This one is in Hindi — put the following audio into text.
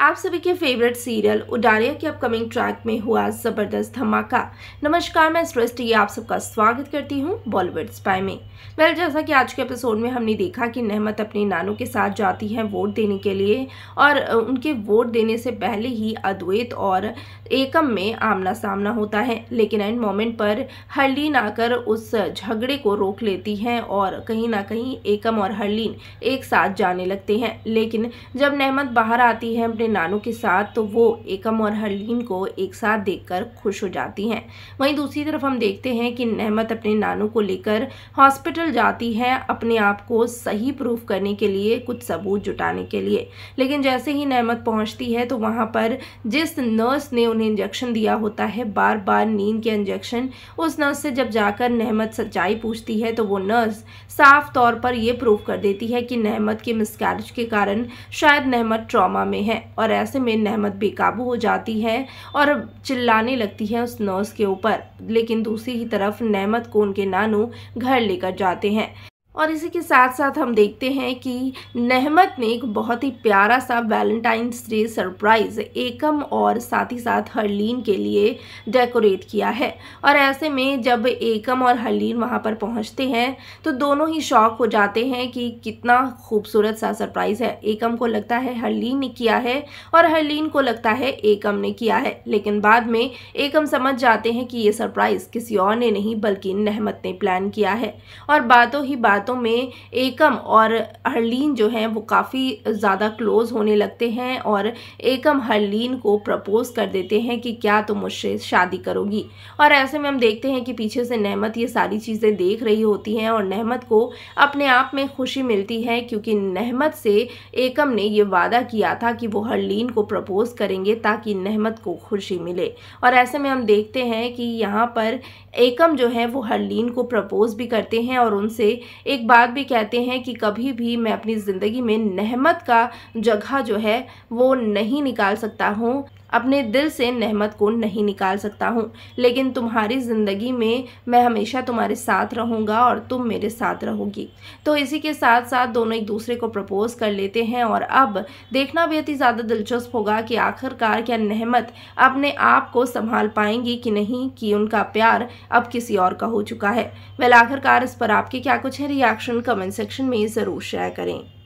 आप सभी के फेवरेट सीरियल उडारिया के अपकमिंग ट्रैक में हुआ जबरदस्त धमाका नमस्कार मैं सृष्टि आप सबका स्वागत करती हूँ बॉलीवुड स्पाई में वेल जैसा कि आज के एपिसोड में हमने देखा कि नहमत अपनी नानू के साथ जाती है वोट देने के लिए और उनके वोट देने से पहले ही अद्वैत और एकम में आमना सामना होता है लेकिन एंड मोमेंट पर हरलीन आकर उस झगड़े को रोक लेती है और कहीं ना कहीं एकम और हरलीन एक साथ जाने लगते हैं लेकिन जब नहमत बाहर आती है अपने नानू के साथ तो वो एकम और हरलीन को एक साथ देखकर खुश हो जाती हैं वहीं दूसरी तरफ हम देखते हैं कि नहमत अपने नानू को लेकर हॉस्पिटल जाती है अपने आप को सही प्रूफ करने के लिए कुछ सबूत जुटाने के लिए लेकिन जैसे ही नहमत पहुंचती है तो वहाँ पर जिस नर्स ने उन्हें इंजेक्शन दिया होता है बार बार नींद के इंजेक्शन उस नर्स से जब जाकर नहमत सच्चाई पूछती है तो वो नर्स साफ तौर पर यह प्रूव कर देती है कि नहमत के मिसकैरेज के कारण शायद नहमत ट्रॉमा में है और ऐसे में नहमत बेकाबू हो जाती है और चिल्लाने लगती है उस नर्स के ऊपर लेकिन दूसरी ही तरफ नहमत को उनके नानू घर लेकर जाते हैं और इसी के साथ साथ हम देखते हैं कि नहमत ने एक बहुत ही प्यारा सा वैलेंटाइंस डे सरप्राइज़ एकम और साथ ही साथ हरलीन के लिए डेकोरेट किया है और ऐसे में जब एकम और हरलीन वहाँ पर पहुँचते हैं तो दोनों ही शौक हो जाते हैं कि कितना खूबसूरत सा सरप्राइज़ है एकम को लगता है हरलीन ने किया है और हरलीन को लगता है एकम ने किया है लेकिन बाद में एकम समझ जाते हैं कि ये सरप्राइज़ किसी और ने नहीं बल्कि नहमत ने प्लान किया है और बातों ही बात बातों में एकम और हरलीन जो हैं वो काफ़ी ज़्यादा क्लोज़ होने लगते हैं और एकम हरलीन को प्रपोज़ कर देते हैं कि क्या तुम मुझसे शादी करोगी और ऐसे में हम देखते हैं कि पीछे से नहमत ये सारी चीज़ें देख रही होती हैं और नहमत को अपने आप में खुशी मिलती है क्योंकि नहमत से एकम ने ये वादा किया था कि वो हरलीन को प्रपोज़ करेंगे ताकि नहमत को खुशी मिले और ऐसे में हम देखते हैं कि यहाँ पर एकम जो है वो हरलीन को प्रपोज़ भी करते हैं और उनसे एक एक बात भी कहते हैं कि कभी भी मैं अपनी ज़िंदगी में नहमत का जगह जो है वो नहीं निकाल सकता हूँ अपने दिल से नहमत को नहीं निकाल सकता हूँ लेकिन तुम्हारी ज़िंदगी में मैं हमेशा तुम्हारे साथ रहूँगा और तुम मेरे साथ रहोगी तो इसी के साथ साथ दोनों एक दूसरे को प्रपोज कर लेते हैं और अब देखना बेहद ही ज़्यादा दिलचस्प होगा कि आखिरकार क्या नहमत अपने आप को संभाल पाएंगी कि नहीं कि उनका प्यार अब किसी और का हो चुका है वह आखिरकार इस पर आपके क्या कुछ है रिएक्शन कमेंट सेक्शन में ज़रूर शेयर करें